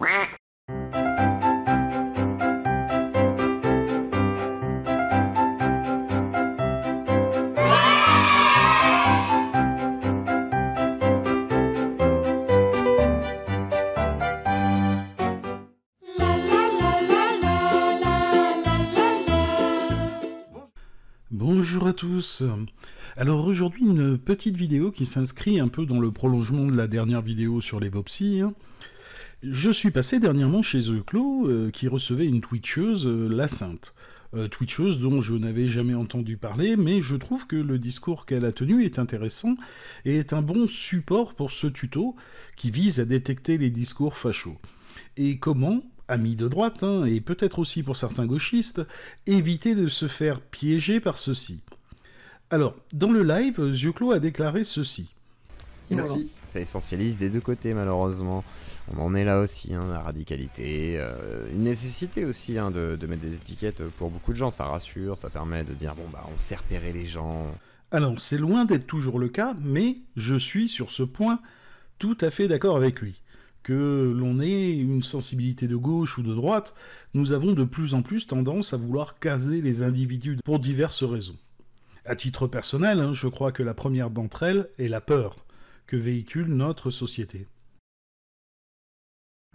Bonjour à tous Alors aujourd'hui une petite vidéo qui s'inscrit un peu dans le prolongement de la dernière vidéo sur les hein. Je suis passé dernièrement chez The euh, qui recevait une twitcheuse, euh, la Sainte. Euh, twitcheuse dont je n'avais jamais entendu parler, mais je trouve que le discours qu'elle a tenu est intéressant et est un bon support pour ce tuto qui vise à détecter les discours fachos. Et comment, amis de droite, hein, et peut-être aussi pour certains gauchistes, éviter de se faire piéger par ceci Alors, dans le live, Claw a déclaré ceci. Merci. Ça essentialise des deux côtés, malheureusement. On en est là aussi, hein, la radicalité. Euh, une nécessité aussi hein, de, mettre des étiquettes pour beaucoup de gens. Ça rassure, ça permet de dire bon, bah, on sait repérer les gens. Alors, c'est loin d'être toujours le cas, mais je suis sur ce point tout à fait d'accord avec lui. Que l'on ait une sensibilité de gauche ou de droite, nous avons de plus en plus tendance à vouloir caser les individus pour diverses raisons. À titre personnel, hein, je crois que la première d'entre elles est la peur que véhicule notre société.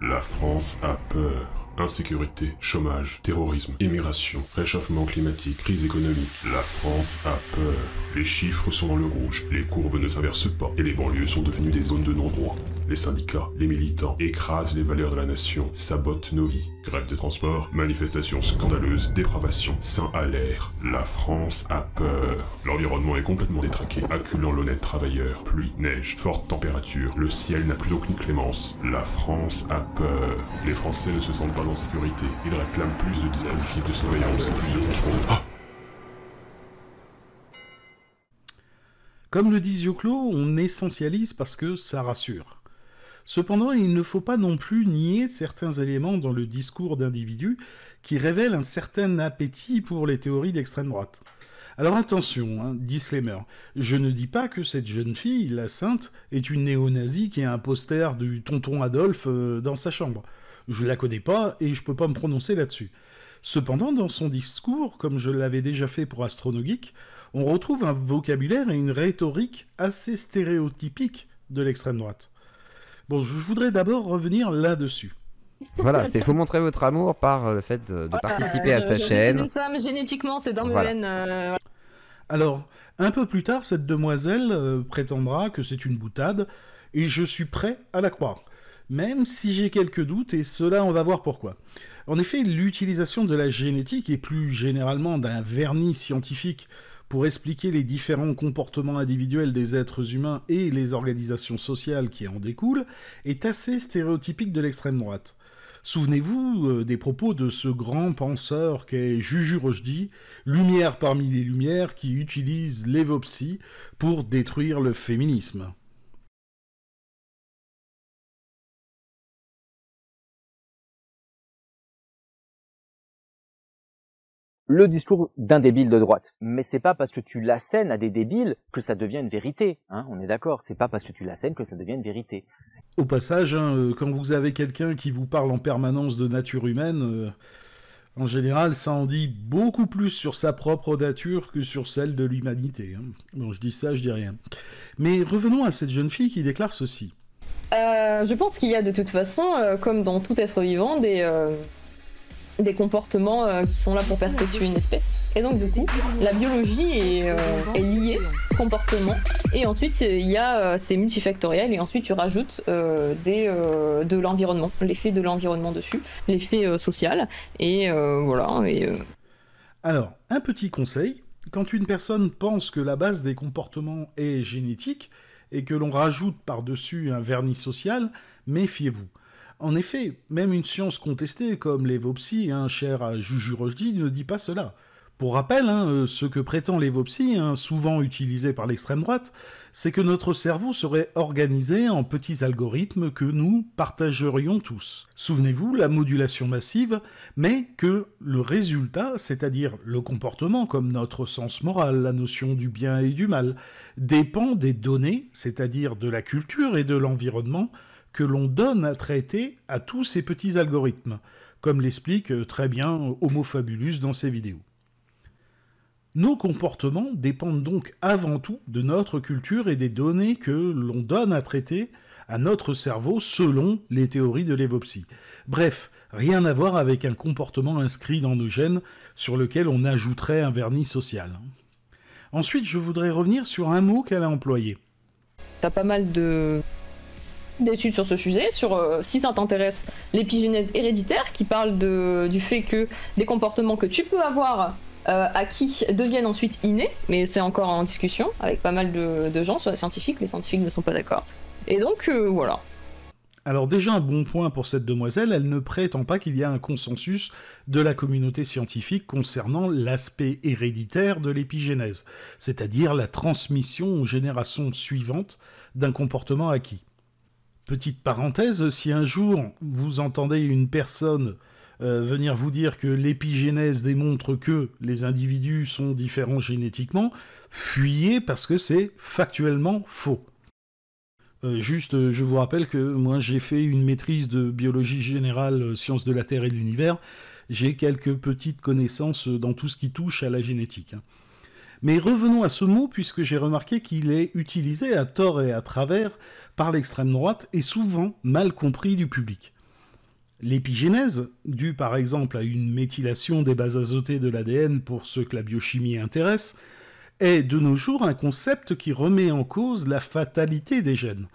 La France a peur. Insécurité, chômage, terrorisme, immigration, réchauffement climatique, crise économique. La France a peur. Les chiffres sont dans le rouge, les courbes ne s'inversent pas et les banlieues sont devenues des zones de non-droit les syndicats, les militants, écrasent les valeurs de la nation, sabotent nos vies. Grève de transport, manifestations scandaleuses, dépravation, à l'air. La France a peur. L'environnement est complètement détraqué, acculant l'honnête travailleur. Pluie, neige, forte température, le ciel n'a plus aucune clémence. La France a peur. Les Français ne se sentent pas en sécurité. Ils réclament plus de dispositifs de surveillance, plus de contrôle. Comme le dit Zioclo, on essentialise parce que ça rassure. Cependant, il ne faut pas non plus nier certains éléments dans le discours d'individus qui révèlent un certain appétit pour les théories d'extrême droite. Alors attention, hein, disclaimer, je ne dis pas que cette jeune fille, la sainte, est une néo-nazie qui a un poster du tonton Adolphe euh, dans sa chambre. Je la connais pas et je peux pas me prononcer là-dessus. Cependant, dans son discours, comme je l'avais déjà fait pour Astronogeek, on retrouve un vocabulaire et une rhétorique assez stéréotypiques de l'extrême droite. Bon, je voudrais d'abord revenir là-dessus. Voilà, il faut montrer votre amour par euh, le fait de, participer à sa chaîne. génétiquement, c'est dans euh, Alors, un peu plus tard, cette demoiselle euh, prétendra que c'est une boutade, et je suis prêt à la croire. Même si j'ai quelques doutes, et cela, on va voir pourquoi. En effet, l'utilisation de la génétique, et plus généralement d'un vernis scientifique pour expliquer les différents comportements individuels des êtres humains et les organisations sociales qui en découlent, est assez stéréotypique de l'extrême droite. Souvenez-vous euh, des propos de ce grand penseur qu'est Juju Rochdi, lumière parmi les lumières, qui utilise l'évopsie pour détruire le féminisme. le discours d'un débile de droite. Mais c'est pas parce que tu l'assènes à des débiles que ça devient une vérité. Hein, on est d'accord. C'est pas parce que tu l'assènes que ça devient une vérité. Au passage, hein, euh, quand vous avez quelqu'un qui vous parle en permanence de nature humaine, euh, en général, ça en dit beaucoup plus sur sa propre nature que sur celle de l'humanité. Hein. Bon, je dis ça, je dis rien. Mais revenons à cette jeune fille qui déclare ceci. Euh, je pense qu'il y a de toute façon, comme dans tout être vivant, des des comportements euh, qui sont là pour perpétuer une espèce. Et donc du coup, la biologie est, euh, est liée comportement. Et ensuite, il y a euh, c'est multifactoriel. et ensuite tu rajoutes des, de l'environnement, l'effet de l'environnement dessus, l'effet social. Et voilà. Alors, un petit conseil. Quand une personne pense que la base des comportements est génétique et que l'on rajoute par-dessus un vernis social, méfiez-vous en effet, même une science contestée comme l'évopsie, hein, chère à Juju ne dit pas cela. Pour rappel, hein, euh, ce que prétend l'évopsie, hein, souvent utilisé par l'extrême droite, c'est que notre cerveau serait organisé en petits algorithmes que nous partagerions tous. Souvenez-vous, la modulation massive, mais que le résultat, c'est-à-dire le comportement comme notre sens moral, la notion du bien et du mal, dépend des données, c'est-à-dire de la culture et de l'environnement, que l'on donne à traiter à tous ces petits algorithmes, comme l'explique euh, très bien Homo Fabulus dans ses vidéos. Nos comportements dépendent donc avant tout de notre culture et des données que l'on donne à traiter à notre cerveau selon les théories de l'évopsie. Bref, rien à voir avec un comportement inscrit dans nos gènes sur lequel on ajouterait un vernis social. Ensuite, je voudrais revenir sur un mot qu'elle a employé. T'as pas mal de d'études sur ce sujet, sur, euh, si ça t'intéresse, l'épigénèse héréditaire, qui parle de, du fait que des comportements que tu peux avoir euh, acquis deviennent ensuite innés, mais c'est encore en discussion avec pas mal de, gens, sur scientifiques, les scientifiques ne sont pas d'accord. Et donc, euh, voilà. Alors déjà un bon point pour cette demoiselle, elle ne prétend pas qu'il y a un consensus de la communauté scientifique concernant l'aspect héréditaire de l'épigénèse, c'est-à-dire la transmission aux générations suivantes d'un comportement acquis. Petite parenthèse, si un jour vous entendez une personne euh, venir vous dire que l'épigénèse démontre que les individus sont différents génétiquement, fuyez parce que c'est factuellement faux. Euh, juste, euh, je vous rappelle que moi j'ai fait une maîtrise de biologie générale, sciences de la Terre et de l'univers. J'ai quelques petites connaissances dans tout ce qui touche à la génétique. Hein. Mais revenons à ce mot, puisque j'ai remarqué qu'il est utilisé à tort et à travers par l'extrême droite et souvent mal compris du public. L'épigénèse, due par exemple à une méthylation des bases azotées de l'ADN pour ceux que la biochimie intéresse, est de nos jours un concept qui remet en cause la fatalité des gènes.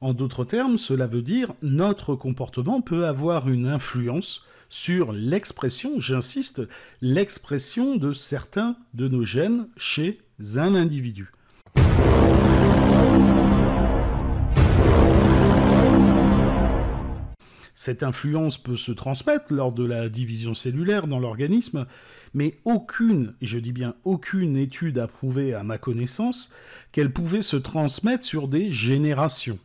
En d'autres termes, cela veut dire notre comportement peut avoir une influence sur l'expression, j'insiste, l'expression de certains de nos gènes chez un individu. Cette influence peut se transmettre lors de la division cellulaire dans l'organisme, mais aucune, et je dis bien aucune étude a prouvé à ma connaissance qu'elle pouvait se transmettre sur des générations.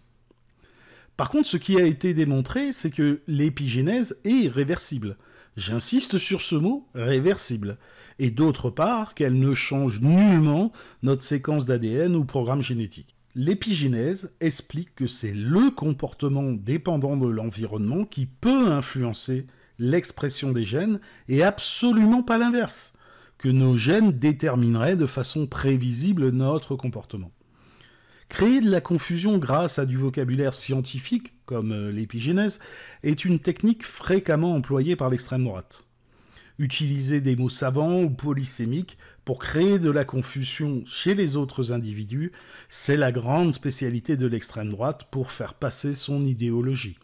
Par contre, ce qui a été démontré, c'est que l'épigénèse est réversible. J'insiste sur ce mot, réversible. Et d'autre part, qu'elle ne change nullement notre séquence d'ADN ou programme génétique. L'épigénèse explique que c'est le comportement dépendant de l'environnement qui peut influencer l'expression des gènes et absolument pas l'inverse, que nos gènes détermineraient de façon prévisible notre comportement. Créer de la confusion grâce à du vocabulaire scientifique, comme euh, l'épigénèse, est une technique fréquemment employée par l'extrême droite. Utiliser des mots savants ou polysémiques pour créer de la confusion chez les autres individus, c'est la grande spécialité de l'extrême droite pour faire passer son idéologie.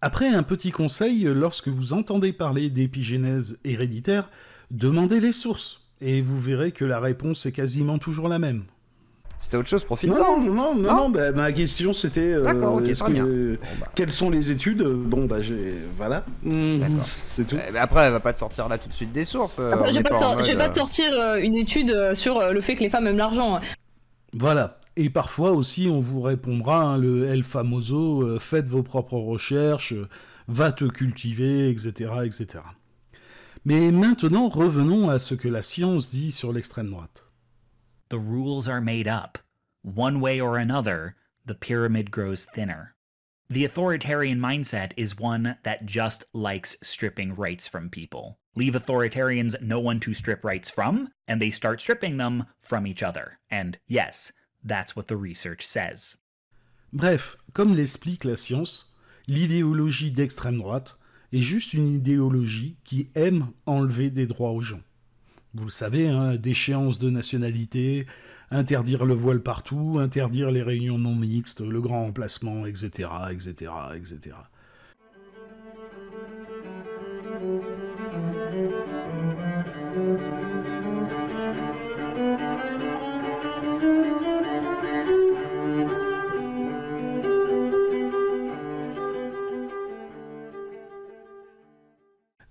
Après un petit conseil, lorsque vous entendez parler d'épigénèse héréditaire, demandez les sources, et vous verrez que la réponse est quasiment toujours la même. C'était autre chose, profite-en. Non, non, non, non, bah, ma question c'était. Euh, bah. Quelles sont les études Bon, bah, j'ai. Voilà. Mmh, c'est tout. Eh ben, après, elle va pas te sortir là tout de suite des sources. Euh, après, je vais pas, te euh, sortir une étude sur le fait que les femmes aiment l'argent. Voilà. Et parfois aussi, on vous répondra hein, le El Famoso faites vos propres recherches, va te cultiver, etc., etc. Mais maintenant, revenons à ce que la science dit sur l'extrême droite. the rules are made up. One way or another, the pyramid grows thinner. The authoritarian mindset is one that just likes stripping rights from people. Leave authoritarians no one to strip rights from, and they start stripping them from each other. And yes, that's what the research says. Bref, comme l'explique la science, l'idéologie d'extrême droite est juste une idéologie qui aime enlever des droits aux gens. vous le savez, hein, d'échéance de nationalité, interdire le voile partout, interdire les réunions non mixtes, le grand emplacement, etc., etc., etc.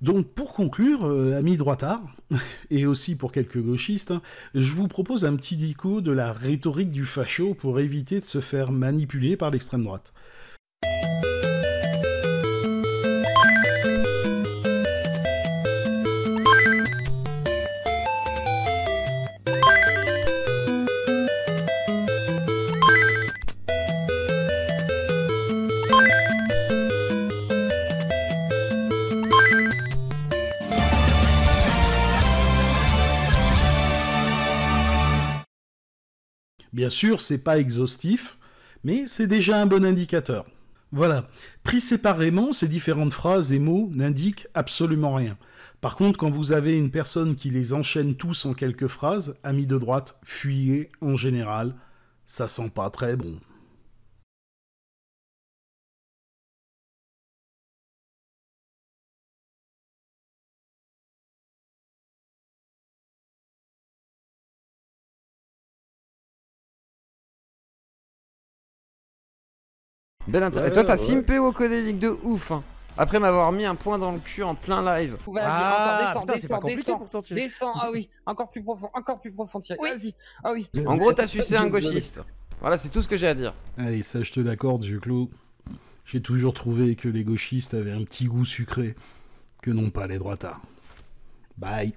Donc pour conclure, euh, amis droitards, et aussi pour quelques gauchistes, hein, je vous propose un petit dico de la rhétorique du facho pour éviter de se faire manipuler par l'extrême droite. Bien sûr, c'est pas exhaustif, mais c'est déjà un bon indicateur. Voilà. Pris séparément, ces différentes phrases et mots n'indiquent absolument rien. Par contre, quand vous avez une personne qui les enchaîne tous en quelques phrases, amis de droite, fuyez en général, ça sent pas très bon. Et toi, t'as ouais. simpé codélique de ouf. Hein. Après m'avoir mis un point dans le cul en plein live. ah, encore descends, descends, descends, descends. Ah oui, encore plus profond, encore plus profond, Thierry. Vas-y. Ah oui. En gros, t'as sucé un gauchiste. Voilà, c'est tout ce que j'ai à dire. Allez, ça, je te l'accorde, je J'ai toujours trouvé que les gauchistes avaient un petit goût sucré que non pas les droitards. Bye.